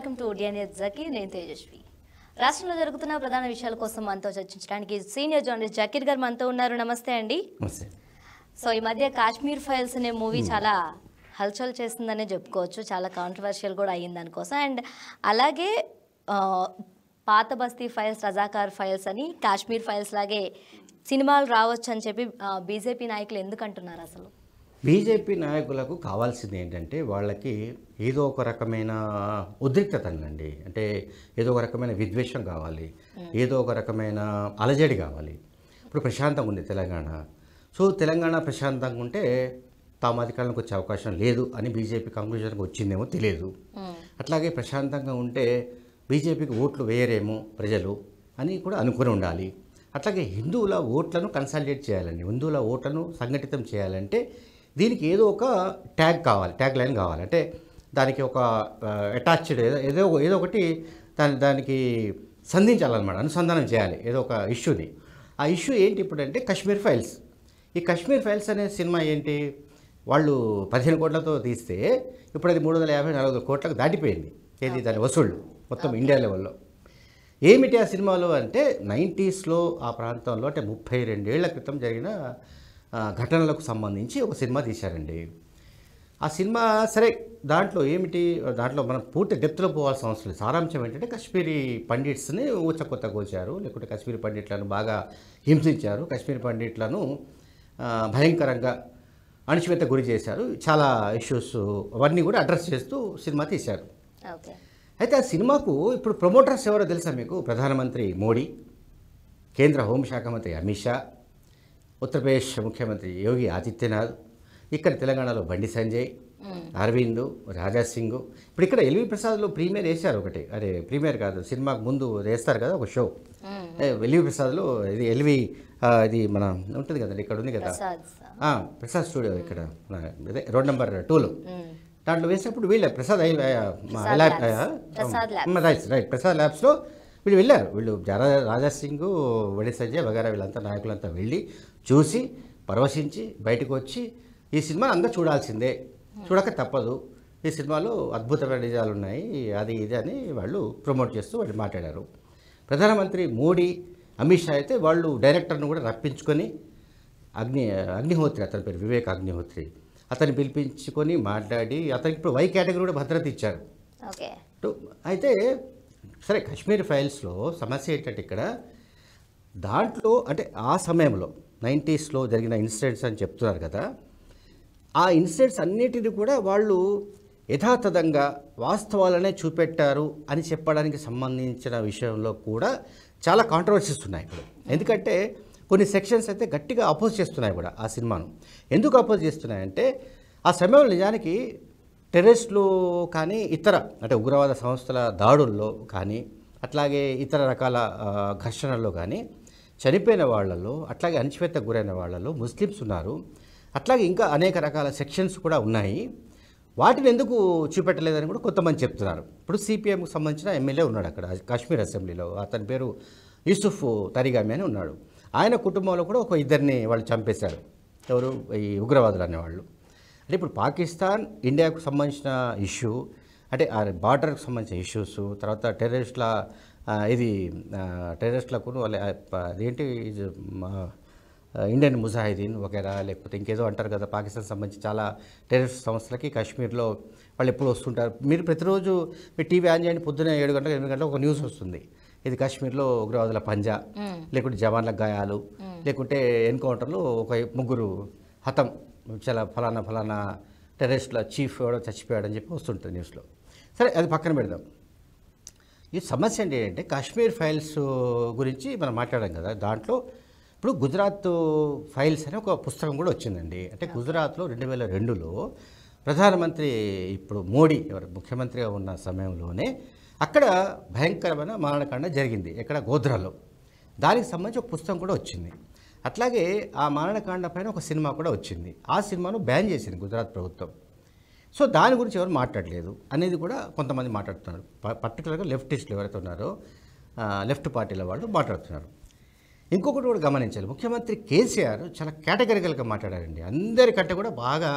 Welcome to DNS Zaki నేను తేజస్వి రాష్ట్రంలో జరుగుతున్న ప్రధాన విషయాల కోసం మనతో చర్చించడానికి సీనియర్ జర్నలిస్ట్ జకీర్ గారు మనతో ఉన్నారు నమస్తే అండి సో ఈ మధ్య కాశ్మీర్ ఫైల్స్ అనే మూవీ చాలా హల్చల్ చేస్తుందనే చెప్పుకోవచ్చు చాలా కాంట్రవర్షియల్ కూడా అయ్యింది దానికోసం అండ్ అలాగే పాత బస్తీ ఫైల్స్ రజాకార్ ఫైల్స్ అని కాశ్మీర్ ఫైల్స్ లాగే సినిమాలు రావచ్చు అని చెప్పి బీజేపీ నాయకులు ఎందుకంటున్నారు అసలు బీజేపీ నాయకులకు కావాల్సింది ఏంటంటే వాళ్ళకి ఏదో ఒక రకమైన ఉద్రిక్తత అండి అంటే ఏదో ఒక రకమైన విద్వేషం కావాలి ఏదో ఒక రకమైన అలజడి కావాలి ఇప్పుడు ప్రశాంతంగా ఉంది తెలంగాణ సో తెలంగాణ ప్రశాంతంగా ఉంటే తాము అధికారంలోకి వచ్చే అవకాశం లేదు అని బీజేపీ కంక్లూజన్కి వచ్చిందేమో తెలియదు అట్లాగే ప్రశాంతంగా ఉంటే బీజేపీకి ఓట్లు వేయరేమో ప్రజలు అని కూడా అనుకుని ఉండాలి అట్లాగే హిందువుల ఓట్లను కన్సాలిడేట్ చేయాలండి హిందువుల ఓట్లను సంఘటితం చేయాలంటే దీనికి ఏదో ఒక ట్యాగ్ కావాలి ట్యాగ్ లైన్ కావాలి అంటే దానికి ఒక అటాచ్డ్ ఏదో ఏదో ఏదో ఒకటి దాని దానికి సంధించాలన్నమాట అనుసంధానం చేయాలి ఏదో ఒక ఇష్యూని ఆ ఇష్యూ ఏంటి ఇప్పుడు అంటే కశ్మీర్ ఫైల్స్ ఈ కశ్మీర్ ఫైల్స్ అనే సినిమా ఏంటి వాళ్ళు పదిహేను కోట్లతో తీస్తే ఇప్పుడు అది మూడు వందల యాభై నాలుగు వందల కోట్లకు దాటిపోయింది ఏది దాని వసూళ్ళు మొత్తం ఇండియా లెవెల్లో ఏమిటి ఆ సినిమాలో అంటే నైంటీస్లో ఆ ప్రాంతంలో అంటే ముప్పై రెండేళ్ల క్రితం జరిగిన ఘటనలకు సంబంధించి ఒక సినిమా తీశారండి ఆ సినిమా సరే దాంట్లో ఏమిటి దాంట్లో మనం పూర్తి డెప్త్లో పోవాల్సిన అవసరం లేదు సారాంశం ఏంటంటే కశ్మీరీ పండిట్స్ని ఊచకొత్త కోచారు లేకుంటే కశ్మీరీ పండిట్లను బాగా హింసించారు కశ్మీరీ పండిట్లను భయంకరంగా అణిచివేత గురి చేశారు చాలా ఇష్యూస్ అవన్నీ కూడా అడ్రస్ చేస్తూ సినిమా తీశారు అయితే ఆ సినిమాకు ఇప్పుడు ప్రమోటర్స్ ఎవరో తెలుసా మీకు ప్రధానమంత్రి మోడీ కేంద్ర హోంశాఖ మంత్రి అమిత్ షా ఉత్తరప్రదేశ్ ముఖ్యమంత్రి యోగి ఆదిత్యనాథ్ ఇక్కడ తెలంగాణలో బండి సంజయ్ అరవింద్ రాజాసింగ్ ఇప్పుడు ఇక్కడ ఎల్వి ప్రసాద్లో ప్రీమియర్ వేశారు ఒకటి అరే ప్రీమియర్ కాదు సినిమాకు ముందు వేస్తారు కదా ఒక షో ఎల్వి ప్రసాద్లో ఇది ఎల్వి ఇది మన ఉంటుంది కదండి ఇక్కడ ఉంది కదా ప్రసాద్ స్టూడియో ఇక్కడ రోడ్ నెంబర్ టూలో దాంట్లో వేసినప్పుడు వీళ్ళు ప్రసాద్ రైట్ రైట్ ప్రసాద్ ల్యాబ్స్లో వీళ్ళు వెళ్ళారు వీళ్ళు రాజా సింగ్ వడి సంజయ్ వగేరా వీళ్ళంతా నాయకులంతా వెళ్ళి చూసి పరవశించి బయటకు వచ్చి ఈ సినిమాని అందరూ చూడాల్సిందే చూడక తప్పదు ఈ సినిమాలో అద్భుతమైన నిజాలు ఉన్నాయి అది ఇది అని వాళ్ళు ప్రమోట్ చేస్తూ వాళ్ళు మాట్లాడారు ప్రధానమంత్రి మోడీ అమిత్ షా అయితే వాళ్ళు డైరెక్టర్ను కూడా రప్పించుకొని అగ్ని అగ్నిహోత్రి అతని పేరు వివేక్ అగ్నిహోత్రి అతన్ని పిలిపించుకొని మాట్లాడి అతనికి ఇప్పుడు వై కేటగిరీ కూడా భద్రత ఇచ్చారు అయితే సరే కాశ్మీర్ ఫైల్స్లో సమస్య ఏంటంటే ఇక్కడ దాంట్లో అంటే ఆ సమయంలో నైంటీస్లో జరిగిన ఇన్సిడెంట్స్ అని చెప్తున్నారు కదా ఆ ఇన్సిడెంట్స్ అన్నిటిని కూడా వాళ్ళు యథాతథంగా వాస్తవాలనే చూపెట్టారు అని చెప్పడానికి సంబంధించిన విషయంలో కూడా చాలా కాంట్రవర్సీస్ ఉన్నాయి ఇప్పుడు ఎందుకంటే కొన్ని సెక్షన్స్ అయితే గట్టిగా అపోజ్ చేస్తున్నాయి కూడా ఆ సినిమాను ఎందుకు అపోజ్ చేస్తున్నాయంటే ఆ సమయంలో నిజానికి టెర్రరిస్టులు కానీ ఇతర అంటే ఉగ్రవాద సంస్థల దాడుల్లో కానీ అట్లాగే ఇతర రకాల ఘర్షణల్లో కానీ చనిపోయిన వాళ్ళలో అట్లాగే అణచివేత గురైన వాళ్ళలో ముస్లిమ్స్ ఉన్నారు అట్లాగే ఇంకా అనేక రకాల సెక్షన్స్ కూడా ఉన్నాయి వాటిని ఎందుకు చూపెట్టలేదని కూడా కొంతమంది చెప్తున్నారు ఇప్పుడు సిపిఎంకు సంబంధించిన ఎమ్మెల్యే ఉన్నాడు అక్కడ కాశ్మీర్ అసెంబ్లీలో అతని పేరు యూసుఫ్ తరిగామి అని ఉన్నాడు ఆయన కుటుంబంలో కూడా ఒక ఇద్దరిని వాళ్ళు చంపేశారు ఎవరు ఈ ఉగ్రవాదులు అనేవాళ్ళు అంటే ఇప్పుడు పాకిస్తాన్ ఇండియాకు సంబంధించిన ఇష్యూ అంటే బార్డర్కు సంబంధించిన ఇష్యూస్ తర్వాత టెర్రరిస్టుల ఇది టెర్రరిస్టులకు అదేంటి ఇండియన్ ముజాహిదీన్ వగేరా లేకపోతే ఇంకేదో అంటారు కదా పాకిస్తాన్ సంబంధించి చాలా టెర్రరిస్ట్ సంస్థలకి కాశ్మీర్లో వాళ్ళు ఎప్పుడు వస్తుంటారు మీరు ప్రతిరోజు మీ టీవీ ఆన్ చేయండి పొద్దున్న ఏడు గంటలకు ఎనిమిది గంటలకు ఒక న్యూస్ వస్తుంది ఇది కాశ్మీర్లో ఉగ్రవాదుల పంజా లేకుంటే జవాన్ల గాయాలు లేకుంటే ఎన్కౌంటర్లో ఒక ముగ్గురు హతం చాలా ఫలానా ఫలానా టెర్రరిస్టుల చీఫ్ ఎవడో చచ్చిపోయాడని చెప్పి వస్తుంటుంది న్యూస్లో సరే అది పక్కన పెడదాం ఈ సమస్య ఏంటంటే కాశ్మీర్ ఫైల్స్ గురించి మనం మాట్లాడాం కదా దాంట్లో ఇప్పుడు గుజరాత్ ఫైల్స్ అనే ఒక పుస్తకం కూడా వచ్చిందండి అంటే గుజరాత్లో రెండు వేల రెండులో ప్రధానమంత్రి ఇప్పుడు మోడీ ఎవరు ముఖ్యమంత్రిగా ఉన్న సమయంలోనే అక్కడ భయంకరమైన మారణకాండ జరిగింది ఎక్కడ గోధ్రాలో దానికి సంబంధించి ఒక పుస్తకం కూడా వచ్చింది అట్లాగే ఆ మారణకాండ పైన ఒక సినిమా కూడా వచ్చింది ఆ సినిమాను బ్యాన్ చేసింది గుజరాత్ ప్రభుత్వం సో దాని గురించి ఎవరు మాట్లాడలేదు అనేది కూడా కొంతమంది మాట్లాడుతున్నారు పర్టికులర్గా లెఫ్టిస్టులు ఎవరైతే ఉన్నారో లెఫ్ట్ పార్టీల వాళ్ళు మాట్లాడుతున్నారు ఇంకొకటి కూడా గమనించాలి ముఖ్యమంత్రి కేసీఆర్ చాలా కేటగిరికల్గా మాట్లాడారండి అందరికంటే కూడా బాగా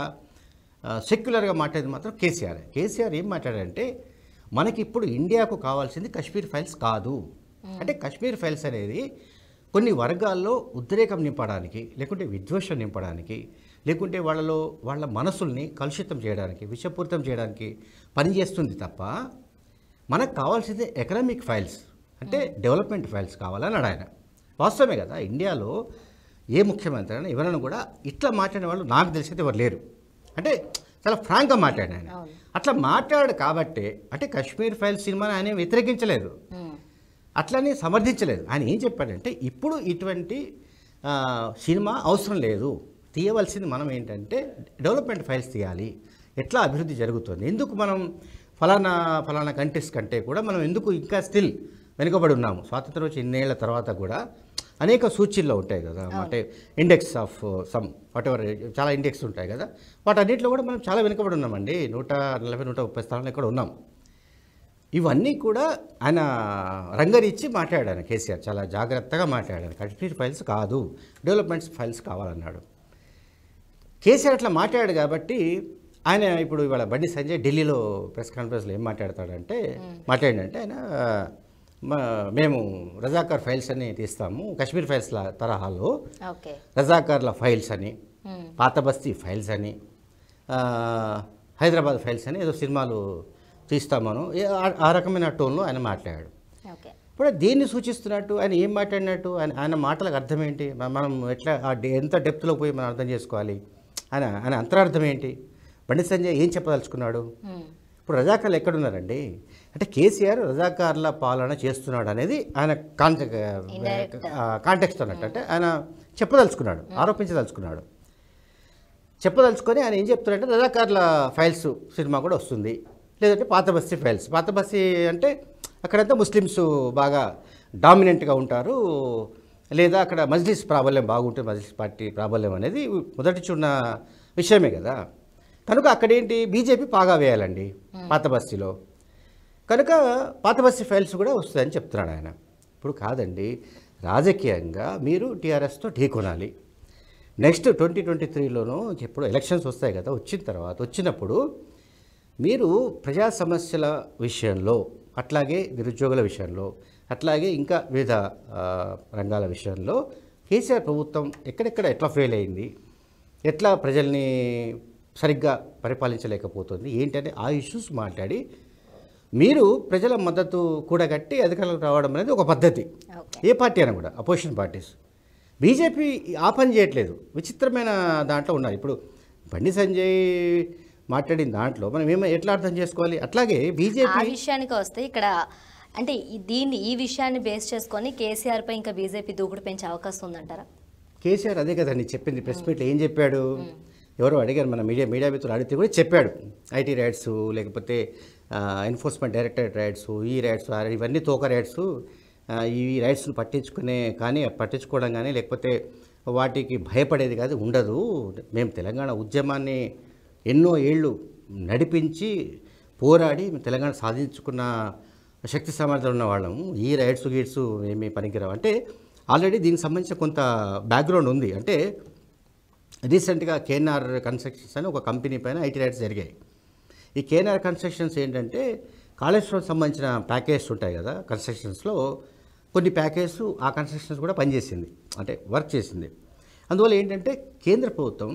సెక్యులర్గా మాట్లాడేది మాత్రం కేసీఆర్ కేసీఆర్ ఏం మాట్లాడారంటే మనకి ఇప్పుడు ఇండియాకు కావాల్సింది కశ్మీర్ ఫైల్స్ కాదు అంటే కశ్మీర్ ఫైల్స్ అనేది కొన్ని వర్గాల్లో ఉద్రేకం నింపడానికి లేకుంటే విద్వేషం నింపడానికి లేకుంటే వాళ్ళలో వాళ్ళ మనసుల్ని కలుషితం చేయడానికి విషపూరితం చేయడానికి పనిచేస్తుంది తప్ప మనకు కావాల్సింది ఎకనామిక్ ఫైల్స్ అంటే డెవలప్మెంట్ ఫైల్స్ కావాలని ఆయన వాస్తవమే కదా ఇండియాలో ఏ ముఖ్యమంత్రి అయినా ఎవరైనా కూడా ఇట్లా మాట్లాడిన వాళ్ళు నాకు తెలిసేది ఎవరు లేరు అంటే చాలా ఫ్రాంక్గా మాట్లాడాను ఆయన అట్లా మాట్లాడు కాబట్టి అంటే కశ్మీర్ ఫైల్ సినిమాని ఆయన వ్యతిరేకించలేదు అట్లని సమర్థించలేదు ఆయన ఏం చెప్పాడంటే ఇప్పుడు ఇటువంటి సినిమా అవసరం లేదు తీయవలసింది మనం ఏంటంటే డెవలప్మెంట్ ఫైల్స్ తీయాలి ఎట్లా అభివృద్ధి జరుగుతుంది ఎందుకు మనం ఫలానా ఫలానా కంట్రీస్ కంటే కూడా మనం ఎందుకు ఇంకా స్టిల్ వెనుకబడి ఉన్నాము స్వాతంత్రం వచ్చి ఇన్నేళ్ల తర్వాత కూడా అనేక సూచీల్లో ఉంటాయి కదా అంటే index of some whatever చాలా ఇండెక్స్ ఉంటాయి కదా అన్నింటిలో కూడా మనం చాలా వెనుకబడి ఉన్నామండి నూట నలభై నూట ముప్పై స్థానంలో ఇక్కడ ఉన్నాం ఇవన్నీ కూడా ఆయన రంగరిచ్చి మాట్లాడాను కేసీఆర్ చాలా జాగ్రత్తగా మాట్లాడాను కంటిన్యూస్ ఫైల్స్ కాదు డెవలప్మెంట్స్ ఫైల్స్ కావాలన్నాడు కేసీఆర్ అట్లా మాట్లాడాడు కాబట్టి ఆయన ఇప్పుడు ఇవాళ బండి సంజయ్ ఢిల్లీలో ప్రెస్ కాన్ఫరెన్స్లో ఏం మాట్లాడతాడంటే మాట్లాడినంటే ఆయన మేము రజాకార్ ఫైల్స్ అని తీస్తాము కాశ్మీర్ ఫైల్స్ తరహాలో రజాకార్ల ఫైల్స్ అని పాత బస్తీ ఫైల్స్ అని హైదరాబాద్ ఫైల్స్ అని ఏదో సినిమాలు తీస్తామను ఆ రకమైన టోన్లో ఆయన మాట్లాడాడు ఇప్పుడు దేన్ని సూచిస్తున్నట్టు ఆయన ఏం మాట్లాడినట్టు ఆయన ఆయన మాటలకు అర్థం ఏంటి మనం ఎట్లా ఎంత డెప్త్లో పోయి మనం అర్థం చేసుకోవాలి అని అని అంతరార్థం ఏంటి బండి సంజయ్ ఏం చెప్పదలుచుకున్నాడు ఇప్పుడు రజాకార్లు ఎక్కడున్నారండి అంటే కేసీఆర్ రజాకార్ల పాలన చేస్తున్నాడు అనేది ఆయన కాంట అన్నట్టు అంటే ఆయన చెప్పదలుచుకున్నాడు hmm. ఆరోపించదలుచుకున్నాడు చెప్పదలుచుకొని ఆయన ఏం చెప్తున్నాడంటే రజాకార్ల ఫైల్స్ సినిమా కూడా వస్తుంది లేదంటే పాత బస్తీ ఫైల్స్ పాత బస్తీ అంటే అక్కడంతా ముస్లిమ్స్ బాగా డామినెంట్గా ఉంటారు లేదా అక్కడ మజ్లిస్ ప్రాబల్యం బాగుంటే మజ్లిస్ పార్టీ ప్రాబల్యం అనేది మొదటిచున్న విషయమే కదా కనుక అక్కడేంటి బీజేపీ పాగా వేయాలండి పాత బస్తీలో కనుక పాత బస్తీ ఫైల్స్ కూడా వస్తాయని చెప్తున్నాడు ఆయన ఇప్పుడు కాదండి రాజకీయంగా మీరు టీఆర్ఎస్తో ఢీకొనాలి నెక్స్ట్ ట్వంటీ ట్వంటీ త్రీలోనూ ఎప్పుడు ఎలక్షన్స్ వస్తాయి కదా వచ్చిన తర్వాత వచ్చినప్పుడు మీరు ప్రజా సమస్యల విషయంలో అట్లాగే నిరుద్యోగుల విషయంలో అట్లాగే ఇంకా వివిధ రంగాల విషయంలో కేసీఆర్ ప్రభుత్వం ఎక్కడెక్కడ ఎట్లా ఫెయిల్ అయింది ఎట్లా ప్రజల్ని సరిగ్గా పరిపాలించలేకపోతుంది ఏంటంటే ఆ ఇష్యూస్ మాట్లాడి మీరు ప్రజల మద్దతు కూడగట్టి అధికారులకు రావడం అనేది ఒక పద్ధతి ఏ పార్టీ అయినా కూడా అపోజిషన్ పార్టీస్ బీజేపీ ఆ పని చేయట్లేదు విచిత్రమైన దాంట్లో ఉన్నారు ఇప్పుడు బండి సంజయ్ మాట్లాడిన దాంట్లో మనం ఏమో ఎట్లా అర్థం చేసుకోవాలి అట్లాగే బీజేపీ విషయానికి వస్తే ఇక్కడ అంటే దీన్ని ఈ విషయాన్ని బేస్ చేసుకొని కేసీఆర్పై ఇంకా బీజేపీ దూకుడు పెంచే అవకాశం ఉందంటారా కేసీఆర్ అదే కదండి చెప్పింది ప్రెస్ మీట్లో ఏం చెప్పాడు ఎవరో అడిగారు మన మీడియా మీడియా మిత్రులు అడిగితే కూడా చెప్పాడు ఐటీ రైడ్స్ లేకపోతే ఎన్ఫోర్స్మెంట్ డైరెక్టరేట్ రైడ్స్ ఈ రైడ్స్ ఇవన్నీ తోక రైడ్స్ ఈ రైడ్స్ను పట్టించుకునే కానీ పట్టించుకోవడం కానీ లేకపోతే వాటికి భయపడేది కాదు ఉండదు మేము తెలంగాణ ఉద్యమాన్ని ఎన్నో ఏళ్ళు నడిపించి పోరాడి తెలంగాణ సాధించుకున్న శక్తి సామర్థ్యం ఉన్న వాళ్ళము ఈ రైట్స్ గీట్స్ ఏమీ పనికిరావు అంటే ఆల్రెడీ దీనికి సంబంధించిన కొంత బ్యాక్గ్రౌండ్ ఉంది అంటే రీసెంట్గా కేఎన్ఆర్ కన్స్ట్రక్షన్స్ అని ఒక కంపెనీ పైన ఐటీ రైట్స్ జరిగాయి ఈ కేఎన్ఆర్ కన్స్ట్రక్షన్స్ ఏంటంటే కాళేశ్వరం సంబంధించిన ప్యాకేజెస్ ఉంటాయి కదా కన్స్ట్రక్షన్స్లో కొన్ని ప్యాకేజెస్ ఆ కన్స్ట్రక్షన్స్ కూడా పనిచేసింది అంటే వర్క్ చేసింది అందువల్ల ఏంటంటే కేంద్ర ప్రభుత్వం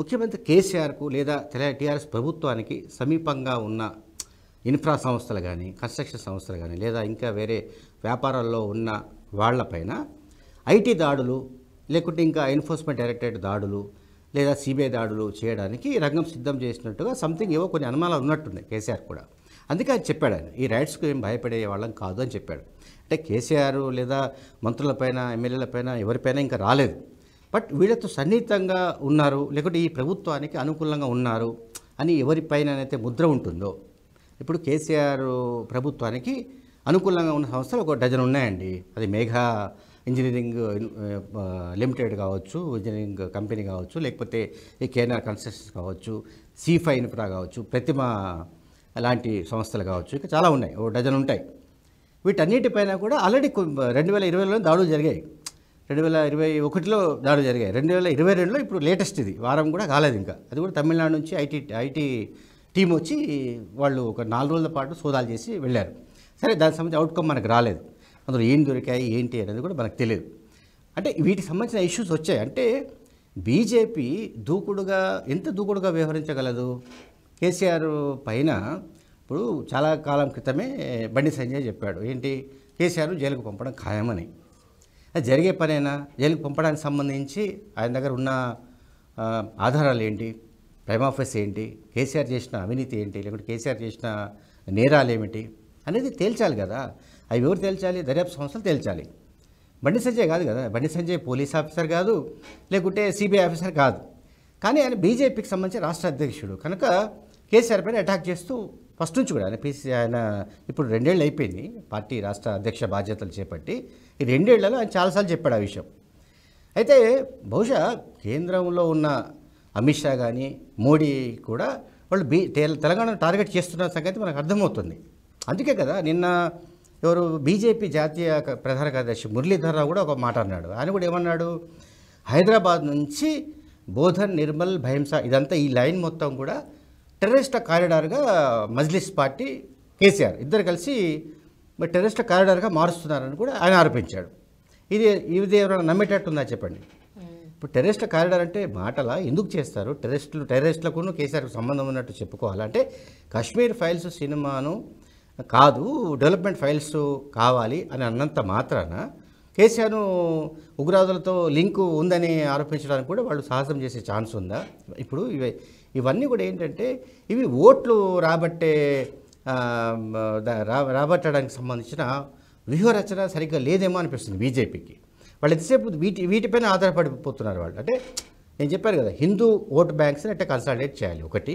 ముఖ్యమంత్రి కేసీఆర్కు లేదా టీఆర్ఎస్ ప్రభుత్వానికి సమీపంగా ఉన్న ఇన్ఫ్రా సంస్థలు కానీ కన్స్ట్రక్షన్ సంస్థలు కానీ లేదా ఇంకా వేరే వ్యాపారాల్లో ఉన్న వాళ్లపైన ఐటీ దాడులు లేకుంటే ఇంకా ఎన్ఫోర్స్మెంట్ డైరెక్టరేట్ దాడులు లేదా సిబిఐ దాడులు చేయడానికి రంగం సిద్ధం చేసినట్టుగా సంథింగ్ ఏవో కొన్ని అనుమానాలు ఉన్నట్టున్నాయి కేసీఆర్ కూడా అందుకే అది చెప్పాడు ఆయన ఈ రైట్స్కు ఏం భయపడే వాళ్ళం కాదు అని చెప్పాడు అంటే కేసీఆర్ లేదా మంత్రులపైన ఎమ్మెల్యేలపైన ఎవరిపైన ఇంకా రాలేదు బట్ వీళ్ళతో సన్నిహితంగా ఉన్నారు లేకుంటే ఈ ప్రభుత్వానికి అనుకూలంగా ఉన్నారు అని ఎవరిపైనైతే ముద్ర ఉంటుందో ఇప్పుడు కేసీఆర్ ప్రభుత్వానికి అనుకూలంగా ఉన్న సంస్థలు ఒక డజన్ ఉన్నాయండి అది మేఘా ఇంజనీరింగ్ లిమిటెడ్ కావచ్చు ఇంజనీరింగ్ కంపెనీ కావచ్చు లేకపోతే ఈ కేఎన్ఆర్ కన్స్ట్రక్షన్స్ కావచ్చు సిఫై ఇన్ఫ్రా కావచ్చు ప్రతిమ లాంటి సంస్థలు కావచ్చు ఇంకా చాలా ఉన్నాయి ఓ డజన్ ఉంటాయి వీటన్నిటిపైన కూడా ఆల్రెడీ రెండు వేల ఇరవైలో దాడులు జరిగాయి రెండు వేల ఇరవై ఒకటిలో దాడులు జరిగాయి రెండు వేల ఇరవై రెండులో ఇప్పుడు లేటెస్ట్ ఇది వారం కూడా కాలేదు ఇంకా అది కూడా తమిళనాడు నుంచి ఐటీ ఐటీ టీం వచ్చి వాళ్ళు ఒక నాలుగు రోజుల పాటు సోదాలు చేసి వెళ్ళారు సరే దానికి సంబంధించి అవుట్కమ్ మనకు రాలేదు అందులో ఏం దొరికాయి ఏంటి అనేది కూడా మనకు తెలియదు అంటే వీటికి సంబంధించిన ఇష్యూస్ వచ్చాయి అంటే బీజేపీ దూకుడుగా ఎంత దూకుడుగా వ్యవహరించగలదు కేసీఆర్ పైన ఇప్పుడు చాలా కాలం క్రితమే బండి సంజయ్ చెప్పాడు ఏంటి కేసీఆర్ జైలుకు పంపడం ఖాయమని అది జరిగే పనైనా జైలుకు పంపడానికి సంబంధించి ఆయన దగ్గర ఉన్న ఆధారాలు ఏంటి ఆఫీస్ ఏంటి కేసీఆర్ చేసిన అవినీతి ఏంటి లేకుంటే కేసీఆర్ చేసిన నేరాలు ఏమిటి అనేది తేల్చాలి కదా అవి ఎవరు తేల్చాలి దర్యాప్తు సంస్థలు తేల్చాలి బండి సంజయ్ కాదు కదా బండి సంజయ్ పోలీస్ ఆఫీసర్ కాదు లేకుంటే సిబిఐ ఆఫీసర్ కాదు కానీ ఆయన బీజేపీకి సంబంధించి రాష్ట్ర అధ్యక్షుడు కనుక కేసీఆర్ పైన అటాక్ చేస్తూ ఫస్ట్ నుంచి కూడా ఆయన పీసీ ఆయన ఇప్పుడు రెండేళ్ళు అయిపోయింది పార్టీ రాష్ట్ర అధ్యక్ష బాధ్యతలు చేపట్టి ఈ రెండేళ్లలో ఆయన చాలాసార్లు చెప్పాడు ఆ విషయం అయితే బహుశా కేంద్రంలో ఉన్న అమిత్ షా కానీ మోడీ కూడా వాళ్ళు బీ తెలంగాణను టార్గెట్ చేస్తున్న సంగతి మనకు అర్థమవుతుంది అందుకే కదా నిన్న ఎవరు బీజేపీ జాతీయ ప్రధాన కార్యదర్శి మురళీధర్ రావు కూడా ఒక మాట అన్నాడు ఆయన కూడా ఏమన్నాడు హైదరాబాద్ నుంచి బోధన్ నిర్మల్ భయంస ఇదంతా ఈ లైన్ మొత్తం కూడా టెర్రరిస్ట్ కారిడార్గా మజ్లిస్ పార్టీ కేసీఆర్ ఇద్దరు కలిసి టెర్రరిస్ట్ కారిడార్గా మారుస్తున్నారని కూడా ఆయన ఆరోపించాడు ఇది ఇది ఎవరైనా నమ్మేటట్టుందా చెప్పండి ఇప్పుడు టెరెస్ట్ల కారిడార్ అంటే మాటలా ఎందుకు చేస్తారు టెర్రెస్ట్లు టెరెస్ట్లకును కేసీఆర్ సంబంధం ఉన్నట్టు చెప్పుకోవాలంటే కాశ్మీర్ ఫైల్స్ సినిమాను కాదు డెవలప్మెంట్ ఫైల్స్ కావాలి అని అన్నంత మాత్రాన కేసీఆర్ను ఉగ్రవాదులతో లింకు ఉందని ఆరోపించడానికి కూడా వాళ్ళు సాహసం చేసే ఛాన్స్ ఉందా ఇప్పుడు ఇవి ఇవన్నీ కూడా ఏంటంటే ఇవి ఓట్లు రాబట్టే రాబట్టడానికి సంబంధించిన వ్యూహరచన సరిగ్గా లేదేమో అనిపిస్తుంది బీజేపీకి వాళ్ళు ఎంతసేపు వీటి వీటిపైన ఆధారపడిపోతున్నారు వాళ్ళు అంటే నేను చెప్పారు కదా హిందూ ఓట్ బ్యాంక్స్ని అంటే కన్సాలిడేట్ చేయాలి ఒకటి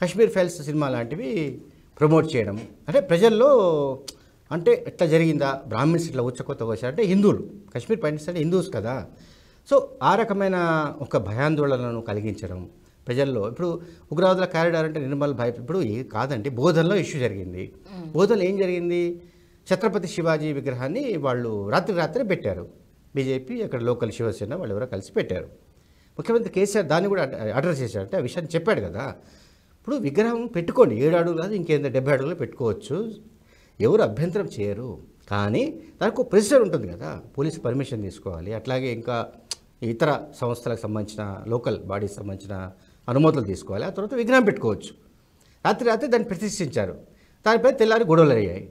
కశ్మీర్ ఫైల్స్ సినిమా లాంటివి ప్రమోట్ చేయడం అంటే ప్రజల్లో అంటే ఎట్లా జరిగిందా బ్రాహ్మిన్స్ ఇట్లా కొత్త వచ్చారంటే హిందువులు కశ్మీర్ పండిట్స్ అంటే హిందూస్ కదా సో ఆ రకమైన ఒక భయాందోళనను కలిగించడం ప్రజల్లో ఇప్పుడు ఉగ్రవాదుల కారిడార్ అంటే నిర్మల్ భయ ఇప్పుడు కాదండి బోధనలో ఇష్యూ జరిగింది బోధనలో ఏం జరిగింది ఛత్రపతి శివాజీ విగ్రహాన్ని వాళ్ళు రాత్రి రాత్రి పెట్టారు బీజేపీ అక్కడ లోకల్ శివసేన వాళ్ళు ఎవరో కలిసి పెట్టారు ముఖ్యమంత్రి కేసీఆర్ దాన్ని కూడా అడ్రస్ చేశారంటే ఆ విషయాన్ని చెప్పాడు కదా ఇప్పుడు విగ్రహం పెట్టుకోండి ఏడు అడుగులు కాదు ఇంకేందో డెబ్బై అడుగులు పెట్టుకోవచ్చు ఎవరు అభ్యంతరం చేయరు కానీ దానికి ఒక ప్రెసిడర్ ఉంటుంది కదా పోలీస్ పర్మిషన్ తీసుకోవాలి అట్లాగే ఇంకా ఇతర సంస్థలకు సంబంధించిన లోకల్ బాడీస్ సంబంధించిన అనుమతులు తీసుకోవాలి ఆ తర్వాత విగ్రహం పెట్టుకోవచ్చు రాత్రి రాత్రి దాన్ని ప్రతిష్ఠించారు దానిపై తెల్లారి గొడవలు అయ్యాయి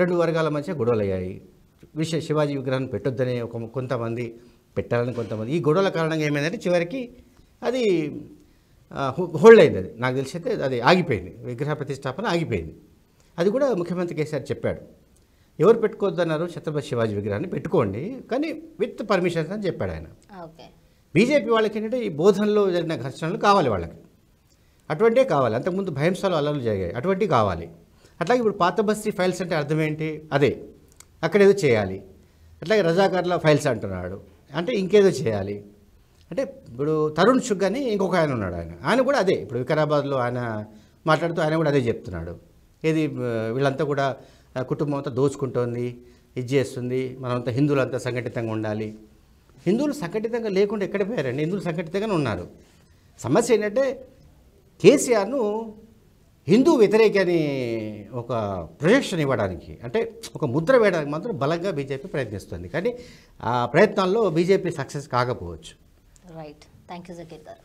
రెండు వర్గాల మధ్య గొడవలు అయ్యాయి విషయ శివాజీ విగ్రహాన్ని పెట్టొద్దని ఒక కొంతమంది పెట్టాలని కొంతమంది ఈ గొడవల కారణంగా ఏమైందంటే చివరికి అది హోల్డ్ అయింది అది నాకు తెలిసి అయితే అది ఆగిపోయింది విగ్రహ ప్రతిష్టాపన ఆగిపోయింది అది కూడా ముఖ్యమంత్రి కేసీఆర్ చెప్పాడు ఎవరు అన్నారు ఛత్రపతి శివాజీ విగ్రహాన్ని పెట్టుకోండి కానీ విత్ పర్మిషన్స్ అని చెప్పాడు ఆయన బీజేపీ వాళ్ళకి ఏంటంటే ఈ బోధనలో జరిగిన ఘర్షణలు కావాలి వాళ్ళకి అటువంటివి కావాలి అంతకుముందు భయంసాలు అల్లలు జరిగాయి అటువంటివి కావాలి అట్లాగే ఇప్పుడు పాత బస్తీ ఫైల్స్ అంటే అర్థం ఏంటి అదే అక్కడ ఏదో చేయాలి అట్లాగే రజాకర్ల ఫైల్స్ అంటున్నాడు అంటే ఇంకేదో చేయాలి అంటే ఇప్పుడు తరుణ్ షుగ్ అని ఇంకొక ఆయన ఉన్నాడు ఆయన ఆయన కూడా అదే ఇప్పుడు వికారాబాద్లో ఆయన మాట్లాడుతూ ఆయన కూడా అదే చెప్తున్నాడు ఏది వీళ్ళంతా కూడా కుటుంబం అంతా దోచుకుంటోంది ఇది చేస్తుంది మనమంతా హిందువులంతా సంఘటితంగా ఉండాలి హిందువులు సంఘటితంగా లేకుండా ఎక్కడ పోయారండి హిందువులు సంఘటితంగానే ఉన్నారు సమస్య ఏంటంటే కేసీఆర్ను హిందూ వ్యతిరేక అని ఒక ప్రొజెక్షన్ ఇవ్వడానికి అంటే ఒక ముద్ర వేయడానికి మాత్రం బలంగా బీజేపీ ప్రయత్నిస్తుంది కానీ ఆ ప్రయత్నాల్లో బీజేపీ సక్సెస్ కాకపోవచ్చు రైట్ థ్యాంక్ యూ